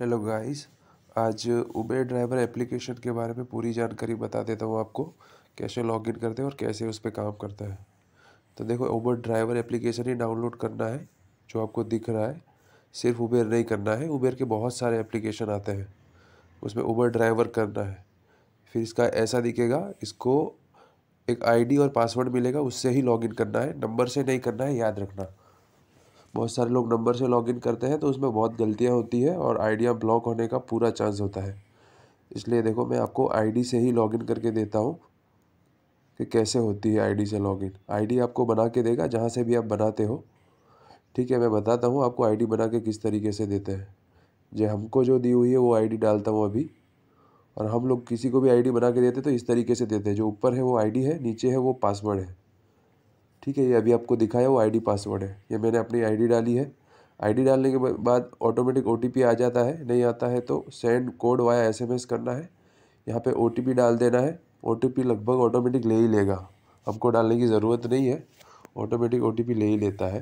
hello guys आज Uber driver application के बारे में पूरी जानकारी बता देता हूँ आपको कैसे लॉग इन करते हैं और कैसे उस पर काम करता है तो देखो उबर ड्राइवर एप्लीकेशन ही डाउनलोड करना है जो आपको दिख रहा है सिर्फ उबेर नहीं करना है उबेर के बहुत सारे एप्लीकेशन आते हैं उसमें उबर ड्राइवर करना है फिर इसका ऐसा दिखेगा इसको एक आईडी और पासवर्ड मिलेगा उससे ही लॉगिन करना है नंबर से नहीं करना है याद रखना बहुत सारे लोग नंबर से लॉगिन करते हैं तो उसमें बहुत गलतियाँ होती है और आइडिया ब्लॉक होने का पूरा चांस होता है इसलिए देखो मैं आपको आईडी से ही लॉगिन करके देता हूँ कि कैसे होती है आईडी से लॉगिन आईडी आपको बना के देगा जहाँ से भी आप बनाते हो ठीक है मैं बताता हूँ आपको आईडी बना के किस तरीके से देते हैं जो हमको जो दी हुई है वो आई डालता हूँ अभी और हम लोग किसी को भी आई बना के देते तो इस तरीके से देते हैं जो ऊपर है वो आई है नीचे है वो पासवर्ड है ठीक है ये अभी आपको दिखाया वो आईडी पासवर्ड है ये मैंने अपनी आईडी डाली है आईडी डालने के बाद ऑटोमेटिक ओटीपी आ जाता है नहीं आता है तो सेंड कोड वाया एसएमएस करना है यहाँ पे ओटीपी डाल देना है ओटीपी लगभग ऑटोमेटिक ले ही लेगा हमको डालने की ज़रूरत नहीं है ऑटोमेटिक ओ ले ही लेता है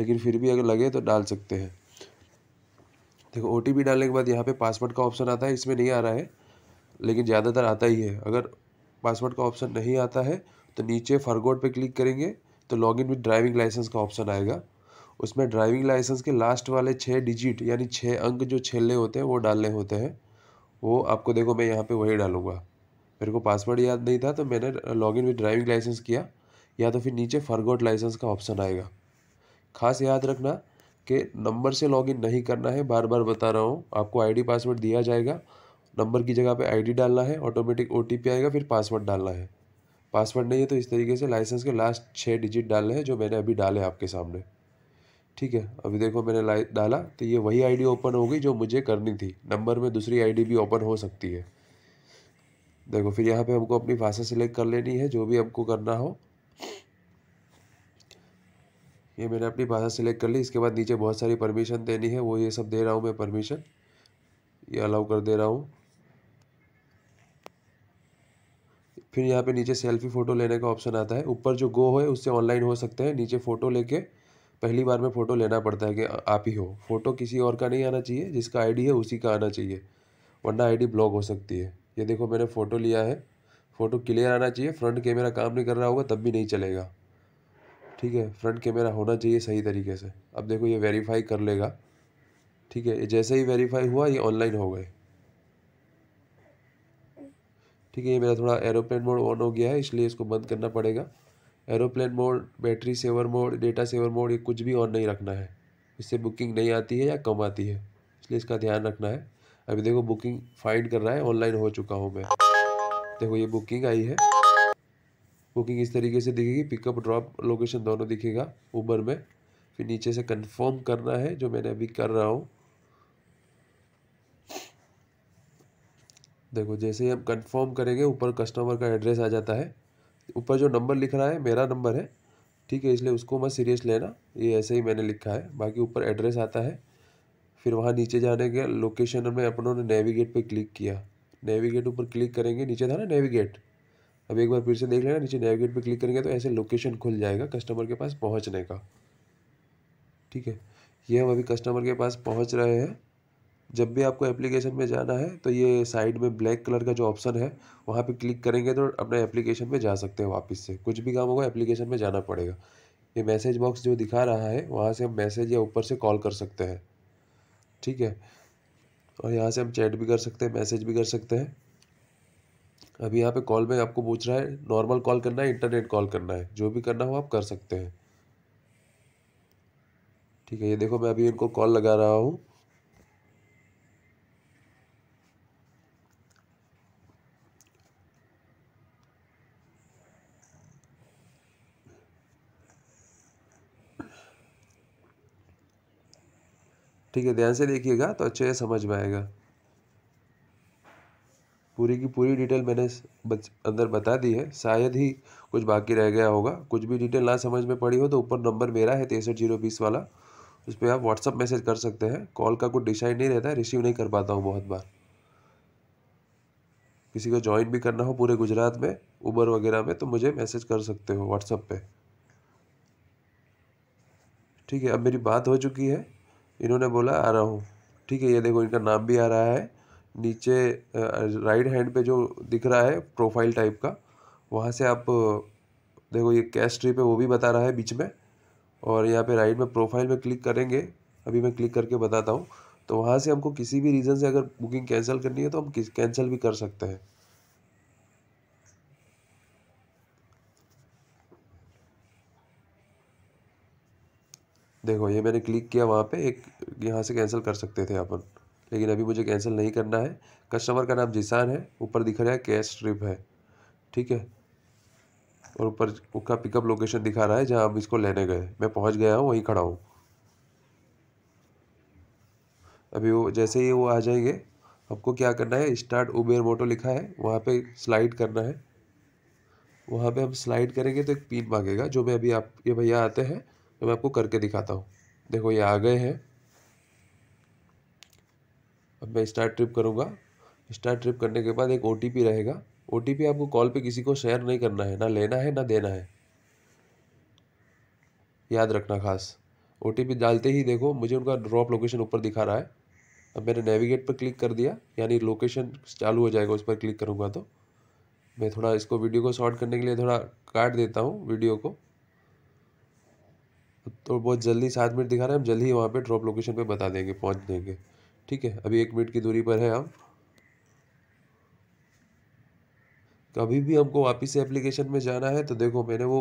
लेकिन फिर भी अगर लगे तो डाल सकते हैं देखो ओ डालने के बाद यहाँ पर पासवर्ड का ऑप्शन आता है इसमें नहीं आ रहा है लेकिन ज़्यादातर आता ही है अगर पासवर्ड का ऑप्शन नहीं आता है तो नीचे फरगोड पे क्लिक करेंगे तो log in with driving licence का ऑप्शन आएगा उसमें ड्राइविंग लाइसेंस के लास्ट वाले छः डिजिट यानी छः अंक जो छेले होते हैं वो डालने होते हैं वो आपको देखो मैं यहाँ पे वही डालूंगा मेरे को पासवर्ड याद नहीं था तो मैंने इन विद ड्राइविंग लाइसेंस किया या तो फिर नीचे फरगोट लाइसेंस का ऑप्शन आएगा खास याद रखना कि नंबर से लॉगिन नहीं करना है बार बार बता रहा हूँ आपको आईडी पासवर्ड दिया जाएगा नंबर की जगह पे आईडी डालना है ऑटोमेटिक ओटीपी आएगा फिर पासवर्ड डालना है पासवर्ड नहीं है तो इस तरीके से लाइसेंस के लास्ट छः डिजिट डालने हैं जो मैंने अभी डाले आपके सामने ठीक है अभी देखो मैंने डाला तो ये वही आईडी ओपन हो गई जो मुझे करनी थी नंबर में दूसरी आईडी भी ओपन हो सकती है देखो फिर यहाँ पे हमको अपनी भाषा सिलेक्ट कर लेनी है जो भी हमको करना हो ये मैंने अपनी भाषा सिलेक्ट कर ली इसके बाद नीचे बहुत सारी परमिशन देनी है वो ये सब दे रहा हूँ मैं परमिशन ये अलाउ कर दे रहा हूँ फिर यहाँ पे नीचे सेल्फी फ़ोटो लेने का ऑप्शन आता है ऊपर जो गो है उससे ऑनलाइन हो सकते हैं नीचे फ़ोटो लेके पहली बार में फ़ोटो लेना पड़ता है कि आप ही हो फ़ोटो किसी और का नहीं आना चाहिए जिसका आईडी है उसी का आना चाहिए वरना आईडी ब्लॉक हो सकती है ये देखो मैंने फ़ोटो लिया है फ़ोटो क्लियर आना चाहिए फ्रंट कैमरा काम नहीं कर रहा होगा तब भी नहीं चलेगा ठीक है फ्रंट कैमरा होना चाहिए सही तरीके से अब देखो ये वेरीफाई कर लेगा ठीक है जैसे ही वेरीफाई हुआ ये ऑनलाइन हो गए ठीक है ये मेरा थोड़ा एरोप्लेन मोड ऑन हो गया है इसलिए इसको बंद करना पड़ेगा aeroplane mode battery saver mode data saver mode ये कुछ भी ऑन नहीं रखना है इससे बुकिंग नहीं आती है या कम आती है इसलिए इसका ध्यान रखना है अभी देखो बुकिंग फाइंड कर रहा है ऑनलाइन हो चुका हूँ मैं देखो ये बुकिंग आई है बुकिंग इस तरीके से दिखेगी पिकअप ड्रॉप लोकेशन दोनों दिखेगा ऊबर में फिर नीचे से कंफर्म करना है जो मैंने अभी कर रहा हूँ देखो जैसे ही हम कंफर्म करेंगे ऊपर कस्टमर का एड्रेस आ जाता है ऊपर जो नंबर लिख रहा है मेरा नंबर है ठीक है इसलिए उसको मत सीरियस लेना ये ऐसे ही मैंने लिखा है बाकी ऊपर एड्रेस आता है फिर वहाँ नीचे जाने के लोकेशन में अपनों ने नेविगेट पे क्लिक किया नेविगेट ऊपर क्लिक करेंगे नीचे था ना नेविगेट अब एक बार फिर से देख लेना नीचे नेविगेट पे क्लिक करेंगे तो ऐसे लोकेशन खुल जाएगा कस्टमर के पास पहुँचने का ठीक है ये हम अभी कस्टमर के पास पहुँच रहे हैं जब भी आपको एप्लीकेशन में जाना है तो ये साइड में ब्लैक कलर का जो ऑप्शन है वहाँ पे क्लिक करेंगे तो अपने एप्लीकेशन में जा सकते हैं वापस से कुछ भी काम होगा एप्लीकेशन में जाना पड़ेगा ये मैसेज बॉक्स जो दिखा रहा है वहाँ से हम मैसेज या ऊपर से कॉल कर सकते हैं ठीक है और यहाँ से हम चैट भी कर सकते हैं मैसेज भी कर सकते हैं अभी यहाँ पर कॉल में आपको पूछ रहा है नॉर्मल कॉल करना है इंटरनेट कॉल करना है जो भी करना हो आप कर सकते हैं ठीक है ये देखो मैं अभी इनको कॉल लगा रहा हूँ ठीक है ध्यान से देखिएगा तो अच्छे से समझ में आएगा पूरी की पूरी डिटेल मैंने अंदर बता दी है शायद ही कुछ बाकी रह गया होगा कुछ भी डिटेल ना समझ में पड़ी हो तो ऊपर नंबर मेरा है तिरसठ जीरो बीस वाला उस पर आप व्हाट्सअप मैसेज कर सकते हैं कॉल का कुछ डिसाइड नहीं रहता रिसीव नहीं कर पाता हूँ बहुत बार किसी को ज्वाइन भी करना हो पूरे गुजरात में उबर वगैरह में तो मुझे मैसेज कर सकते हो व्हाट्सअप पे ठीक है अब मेरी बात हो चुकी है इन्होंने बोला आ रहा हूँ ठीक है ये देखो इनका नाम भी आ रहा है नीचे राइट हैंड पे जो दिख रहा है प्रोफाइल टाइप का वहाँ से आप देखो ये कैश ट्रिप है वो भी बता रहा है बीच में और यहाँ पे राइट में प्रोफाइल में क्लिक करेंगे अभी मैं क्लिक करके बताता हूँ तो वहाँ से हमको किसी भी रीज़न से अगर बुकिंग कैंसिल करनी है तो हम कैंसिल भी कर सकते हैं देखो ये मैंने क्लिक किया वहाँ पे एक यहाँ से कैंसिल कर सकते थे अपन लेकिन अभी मुझे कैंसिल नहीं करना है कस्टमर का नाम जिसान है ऊपर दिख रहा है कैश ट्रिप है ठीक है और ऊपर उसका पिकअप लोकेशन दिखा रहा है जहाँ हम इसको लेने गए मैं पहुँच गया हूँ वहीं खड़ा हूँ अभी वो जैसे ही वो आ जाएंगे आपको क्या करना है स्टार्ट उबेर मोटो लिखा है वहाँ पे स्लाइड करना है वहाँ पे हम स्लाइड करेंगे तो एक पिन मांगेगा जो मैं अभी आप ये भैया आते हैं तो मैं आपको करके दिखाता हूँ देखो ये आ गए हैं अब मैं स्टार्ट ट्रिप करूँगा स्टार्ट ट्रिप करने के बाद एक ओ रहेगा ओ आपको कॉल पे किसी को शेयर नहीं करना है ना लेना है ना देना है याद रखना खास ओ डालते ही देखो मुझे उनका ड्रॉप लोकेशन ऊपर दिखा रहा है अब मैंने नेविगेट पर क्लिक कर दिया यानी लोकेशन चालू हो जाएगा उस पर क्लिक करूँगा तो मैं थोड़ा इसको वीडियो को शॉर्ट करने के लिए थोड़ा काट देता हूँ वीडियो को तो बहुत जल्दी सात मिनट दिखा रहे हैं हम जल्दी ही वहाँ पर ड्रॉप लोकेशन पर बता देंगे पहुँच देंगे ठीक है अभी एक मिनट की दूरी पर है हम कभी तो भी हमको वापिस से एप्लीकेशन में जाना है तो देखो मैंने वो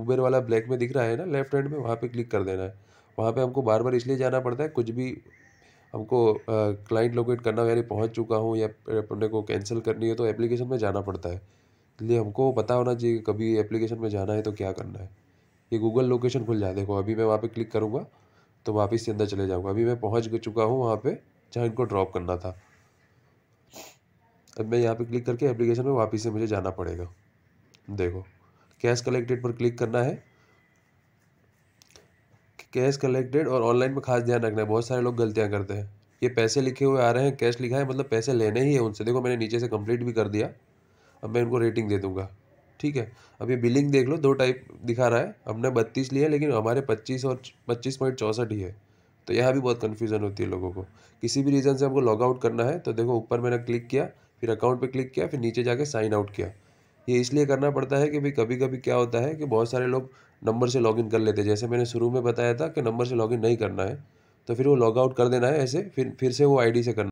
उबेर वाला ब्लैक में दिख रहा है ना लेफ्ट हैंड में वहाँ पे क्लिक कर देना है वहाँ पे हमको बार बार इसलिए जाना पड़ता है कुछ भी हमको क्लाइंट लोकेट करना यानी पहुँच चुका हूँ या अपने को कैंसिल करनी है तो एप्लीकेशन में जाना पड़ता है इसलिए तो हमको पता होना चाहिए कभी एप्लीकेशन में जाना है तो क्या करना है ये गूगल लोकेशन खुल जाए देखो अभी मैं वहाँ पे क्लिक करूँगा तो वापस से अंदर चले जाऊँगा अभी मैं पहुँच चुका हूँ वहाँ पे जहाँ इनको ड्रॉप करना था अब मैं यहाँ पे क्लिक करके एप्लीकेशन में वापस से मुझे जाना पड़ेगा देखो कैश कलेक्टेड पर क्लिक करना है कैश कलेक्टेड और ऑनलाइन में खास ध्यान रखना है बहुत सारे लोग गलतियाँ करते हैं ये पैसे लिखे हुए आ रहे हैं कैश लिखा है मतलब पैसे लेने ही है उनसे देखो मैंने नीचे से कंप्लीट भी कर दिया अब मैं उनको रेटिंग दे दूँगा ठीक है अब ये बिलिंग देख लो दो टाइप दिखा रहा है हमने बत्तीस लिया लेकिन हमारे पच्चीस और पच्चीस पॉइंट चौंसठ ही है तो यहाँ भी बहुत कन्फ्यूज़न होती है लोगों को किसी भी रीज़न से हमको लॉग आउट करना है तो देखो ऊपर मैंने क्लिक किया फिर अकाउंट पे क्लिक किया फिर नीचे जाके साइन आउट किया ये इसलिए करना पड़ता है कि भाई कभी कभी क्या होता है कि बहुत सारे लोग नंबर से लॉगिन कर लेते हैं जैसे मैंने शुरू में बताया था कि नंबर से लॉगिन नहीं करना है तो फिर वो लॉग आउट कर देना है ऐसे फिर फिर से वो आईडी से करना